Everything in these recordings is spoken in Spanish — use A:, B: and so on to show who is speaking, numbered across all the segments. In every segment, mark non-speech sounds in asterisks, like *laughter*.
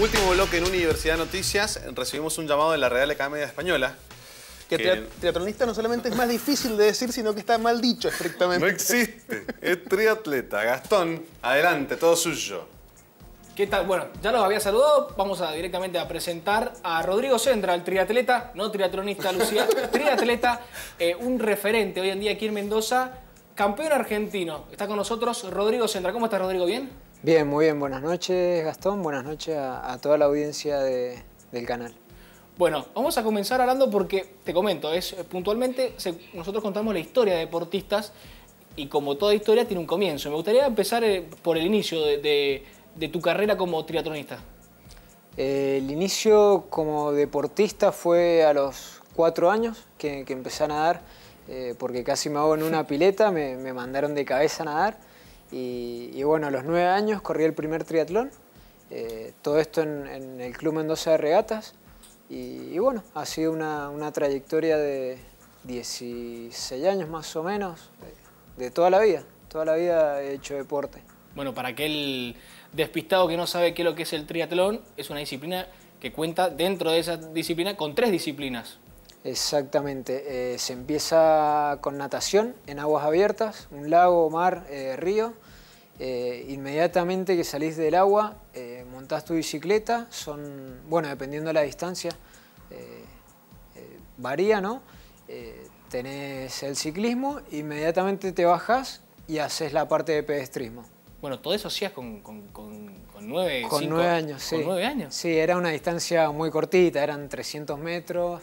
A: Último bloque en Universidad Noticias. Recibimos un llamado de la Real Academia Española. Que, que... no solamente es más difícil de decir, sino que está mal dicho estrictamente. No existe. Es triatleta. Gastón, adelante, todo suyo. ¿Qué tal? Bueno, ya los había saludado. Vamos a directamente a presentar a Rodrigo Sendra, el triatleta, no triatlonista, Lucía, *laughs* triatleta, eh, un referente hoy en día aquí en Mendoza, campeón argentino. Está con nosotros Rodrigo Sendra. ¿Cómo estás, Rodrigo? ¿Bien?
B: Bien, muy bien. Buenas noches, Gastón. Buenas noches a, toda la audiencia
A: del canal. Bueno, vamos a comenzar hablando porque, te comento, es eh, puntualmente nosotros contamos la historia de deportistas y como toda historia tiene un comienzo. Me gustaría empezar eh, por el inicio de, tu carrera como triatlonista.
B: el inicio como deportista fue a los cuatro años que, empecé a nadar, eh, porque casi me hago en una pileta, me mandaron de cabeza a nadar. Y, bueno, a los nueve años corrí el primer triatlón, eh, todo esto en, el Club Mendoza de Regatas. Y, bueno, ha sido una, una, trayectoria de 16 años más o menos, eh, de toda la vida. Toda la vida he hecho
A: deporte. Bueno, para aquel despistado que no sabe qué es lo que es el triatlón, es una disciplina que cuenta dentro de esa disciplina con tres disciplinas.
B: Exactamente, eh, se empieza con natación en aguas abiertas, un lago, mar, eh, río. Eh, inmediatamente que salís del agua, montás tu bicicleta, son, bueno, dependiendo de la distancia, varía, ¿no? tenés el ciclismo, inmediatamente te bajas y haces la parte de pedestrismo.
A: Bueno, todo eso hacías con, con, con nueve, con años. Con nueve
B: años. Sí, era una distancia muy cortita, eran 300 metros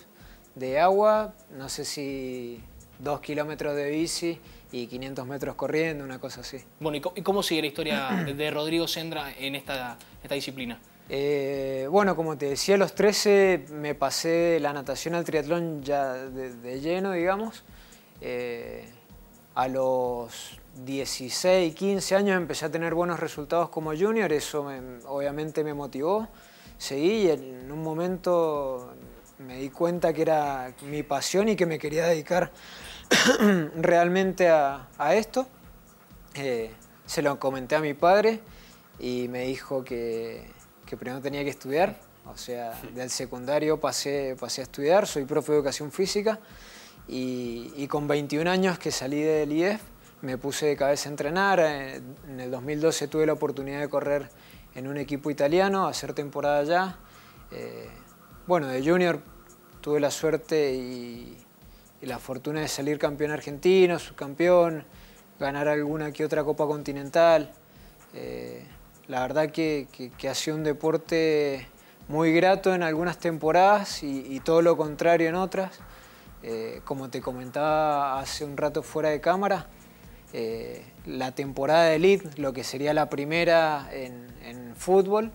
B: de agua, no sé si dos kilómetros de bici y 500 metros corriendo, una cosa así.
A: Bueno, ¿y cómo sigue la historia de Rodrigo Sendra en esta, esta disciplina?
B: Eh, bueno, como te decía, a los 13 me pasé la natación al triatlón ya de, lleno, digamos. Eh, a los 16, 15 años empecé a tener buenos resultados como junior, eso obviamente me motivó. Seguí y en un momento me di cuenta que era mi pasión y que me quería dedicar *clears throat* realmente a, esto. Eh, se lo comenté a mi padre y me dijo que, primero tenía que estudiar. O sea, del secundario pasé, pasé a estudiar, soy profe de educación física y, con 21 años que salí del IEF me puse de cabeza a entrenar. Eh, en el 2012 tuve la oportunidad de correr en un equipo italiano, hacer temporada allá. Eh, bueno, de junior tuve la suerte y, la fortuna de salir campeón argentino, subcampeón, ganar alguna que otra Copa Continental. Eh, la verdad que, ha sido un deporte muy grato en algunas temporadas y, todo lo contrario en otras. Eh, como te comentaba hace un rato fuera de cámara, eh, la temporada de elite, lo que sería la primera en fútbol,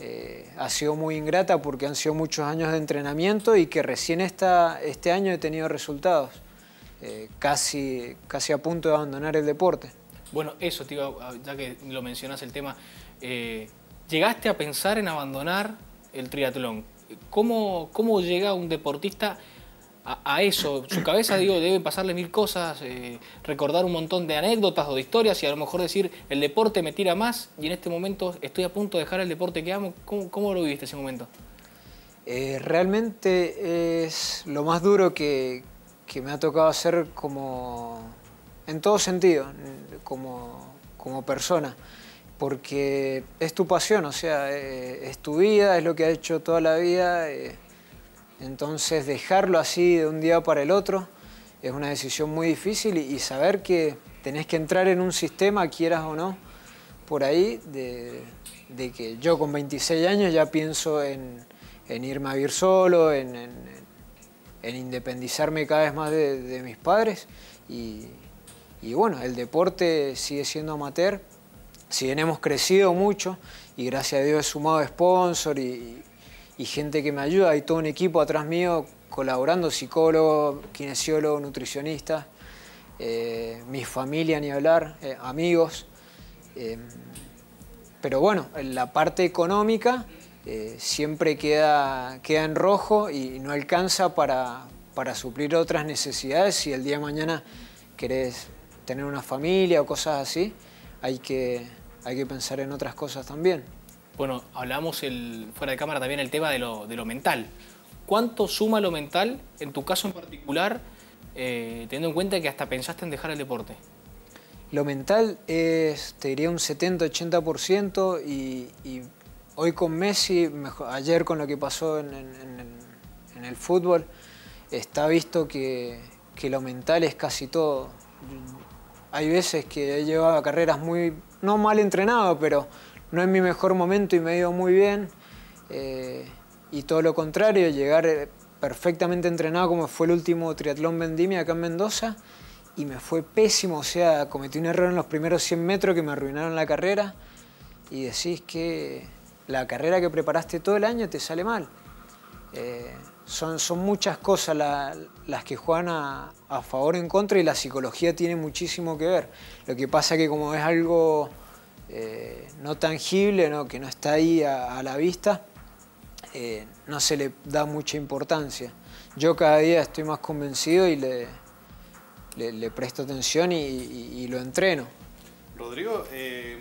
B: eh, ha sido muy ingrata porque han sido muchos años de entrenamiento y que recién esta, este año he tenido resultados, eh, casi, casi a punto de abandonar el deporte.
A: Bueno, eso, tío, ya que lo mencionas el tema, eh, llegaste a pensar en abandonar el triatlón. ¿Cómo, cómo llega un deportista a, eso. Su cabeza, digo, debe pasarle mil cosas, eh, recordar un montón de anécdotas o de historias y a lo mejor decir, el deporte me tira más y en este momento estoy a punto de dejar el deporte que amo. ¿Cómo, lo viviste ese momento?
B: Eh, realmente es lo más duro que, me ha tocado hacer como... en todo sentido, como, persona porque es tu pasión, o sea, eh, es tu vida, es lo que has hecho toda la vida. Entonces dejarlo así de un día para el otro es una decisión muy difícil y, saber que tenés que entrar en un sistema, quieras o no, por ahí, de, que yo con 26 años ya pienso en, irme a vivir solo, en, independizarme cada vez más de, mis padres y, y bueno, el deporte sigue siendo amateur, si bien hemos crecido mucho y gracias a Dios he sumado sponsor y, y gente que me ayuda. Hay todo un equipo atrás mío colaborando, psicólogo, kinesiólogo, nutricionista, eh, mi familia ni hablar, eh, amigos. Em, pero bueno, la parte económica eh, siempre queda, queda en rojo y no alcanza para, suplir otras necesidades. Si el día de mañana querés tener una familia o cosas así, hay
A: que pensar en otras cosas también bueno, hablamos el, fuera de cámara también el tema de lo, mental. ¿Cuánto suma lo mental, en tu caso en particular, eh, teniendo en cuenta que hasta pensaste en dejar el deporte?
B: Lo mental es, te diría, un 70-80% y, hoy con Messi, ayer con lo que pasó en, el, fútbol, está visto que, lo mental es casi todo. Hay veces que he llevado carreras muy, no mal entrenado, pero no es mi mejor momento y me ha ido muy bien. Eh, y todo lo contrario, llegar eh, perfectamente entrenado como fue el último triatlón Vendimia acá en Mendoza y me fue pésimo, o sea, cometí un error en los primeros 100 metros que me arruinaron la carrera y decís que la carrera que preparaste todo el año te sale mal. Eh, son, son muchas cosas las que juegan a, favor o en contra y la psicología tiene muchísimo que ver. Lo que pasa que como es algo eh, no tangible, que no está ahí a, la vista, eh, no se le da mucha importancia. Yo cada día estoy más convencido y le, presto atención y, lo entreno.
A: Rodrigo, eh,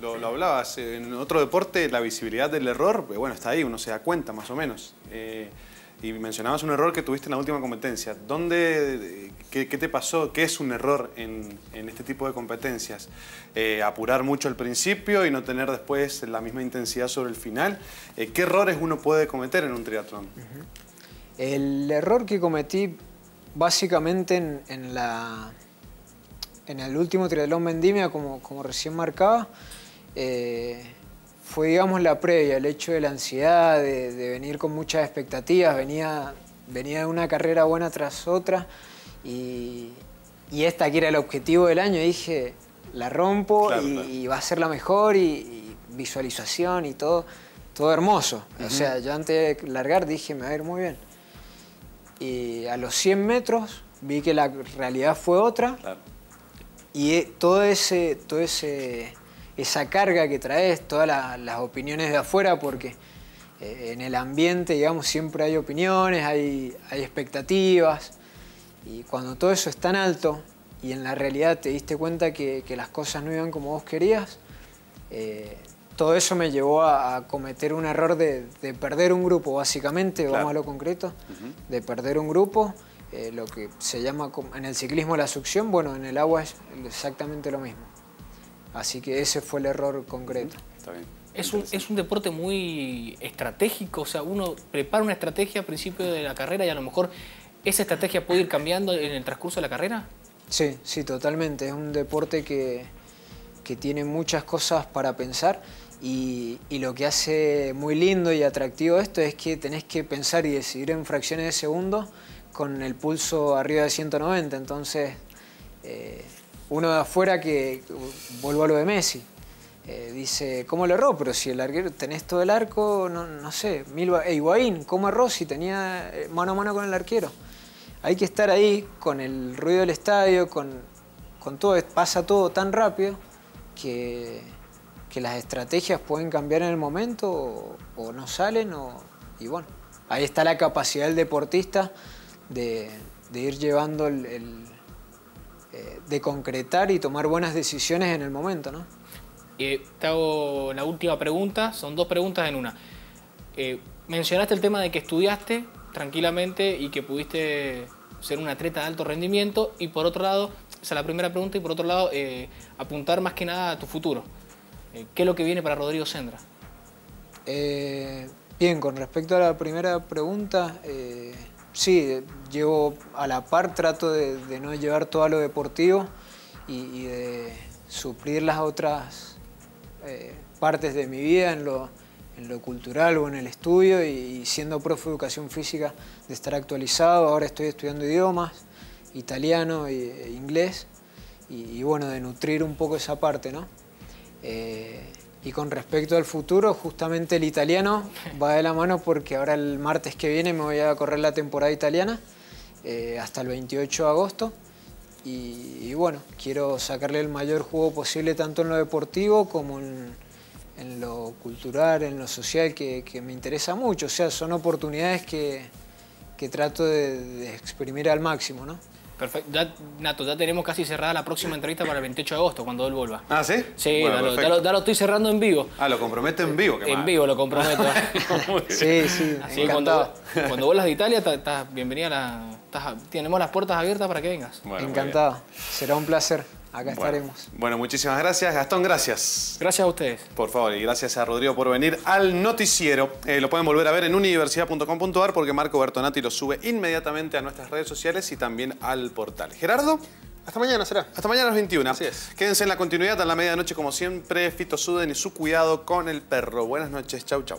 A: lo, lo, hablabas, en otro deporte la visibilidad del error, bueno, está ahí, uno se da cuenta más o menos. Y mencionabas un error que tuviste en la última competencia. ¿Dónde, qué, te pasó? ¿Qué es un error en, este tipo de competencias? Eh, ¿Apurar mucho al principio y no tener después la misma intensidad sobre el final? Eh, ¿Qué errores uno puede cometer en un triatlón?
B: El error que cometí básicamente en, el último triatlón Vendimia, como, recién marcaba, eh, fue, digamos, la previa, el hecho de la ansiedad, de, venir con muchas expectativas, venía, venía de una carrera buena tras otra y, esta que era el objetivo del año, dije, la rompo y, va a ser la mejor y, visualización y todo, todo hermoso. O sea, yo antes de largar dije, me va a ir muy bien. Y a los 100 metros vi que la realidad fue otra y eh, todo ese, todo ese esa carga que traes, todas las opiniones de afuera, porque eh, en el ambiente, digamos, siempre hay opiniones, hay, expectativas, y cuando todo eso es tan alto y en la realidad te diste cuenta que, las cosas no iban como vos querías, eh, todo eso me llevó a, cometer un error de, perder un grupo, básicamente, vamos a lo concreto, de perder un grupo, eh, lo que se llama en el ciclismo la succión, bueno, en el agua es exactamente lo mismo. Así que ese fue el error concreto.
A: Está bien. Es un, deporte muy estratégico, o sea, uno prepara una estrategia al principio de la carrera y a lo mejor esa estrategia puede ir cambiando en el transcurso de la carrera.
B: Sí, sí, totalmente. Es un deporte que, tiene muchas cosas para pensar y, lo que hace muy lindo y atractivo esto es que tenés que pensar y decidir en fracciones de segundo con el pulso arriba de 190, entonces... Eh, uno de afuera que, vuelvo a lo de Messi, eh, dice, ¿cómo lo erró? Pero si el arquero, tenés todo el arco, no, no sé, Milba, eh, ¿cómo erró si tenía eh, mano a mano con el arquero? Hay que estar ahí con el ruido del estadio, con, con todo, pasa todo tan rápido que, que, las estrategias pueden cambiar en el momento o, no salen o, y bueno, ahí está la capacidad del deportista de, ir llevando el eh, de concretar y tomar buenas decisiones en el momento,
A: ¿no? Eh, te hago la última pregunta, son dos preguntas en una. Eh, mencionaste el tema de que estudiaste tranquilamente y que pudiste ser un atleta de alto rendimiento y por otro lado, esa es la primera pregunta y por otro lado, apuntar más que nada a tu futuro. ¿Qué es lo que viene para Rodrigo Sendra? bien,
B: con respecto a la primera pregunta, sí, llevo a la par, trato de, no llevar todo a lo deportivo y, de suplir las otras eh, partes de mi vida en lo, cultural o en el estudio y, siendo profe de educación física de estar actualizado, ahora estoy estudiando idiomas, italiano e, inglés y, bueno, de nutrir un poco esa parte, ¿no? Eh, y con respecto al futuro, justamente el italiano va de la mano porque ahora el martes que viene me voy a correr la temporada italiana eh, hasta el 28 de agosto. Y, bueno, quiero sacarle el mayor juego posible tanto en lo deportivo como en, lo cultural, en lo social, que, me interesa mucho. O sea, son oportunidades que, trato de, exprimir al máximo,
A: Perfecto. Ya, Nato, ya tenemos casi cerrada la próxima entrevista para el 28 de agosto, cuando él vuelva. ¿Ah, sí? Sí, ya lo estoy cerrando en vivo. Ah, lo comprometo en vivo. en vivo lo comprometo. *laughs* sí, sí. Así cuando, vuelvas de Italia, estás bienvenida a Estás, tenemos las puertas abiertas para que vengas. Encantado. Será un placer acá estaremos. Bueno, muchísimas gracias. Gastón, gracias. Gracias a ustedes. Por favor, y gracias a Rodrigo por venir al noticiero. Eh, lo pueden volver a ver en universidad.com.ar porque Marco Bertonati lo sube inmediatamente a nuestras redes sociales y también al portal. Gerardo. Hasta mañana será. Hasta mañana a las 21. Así es. Quédense en la continuidad a la medianoche como siempre. Fito Suden y su cuidado con el perro. Buenas noches. Chau, chau.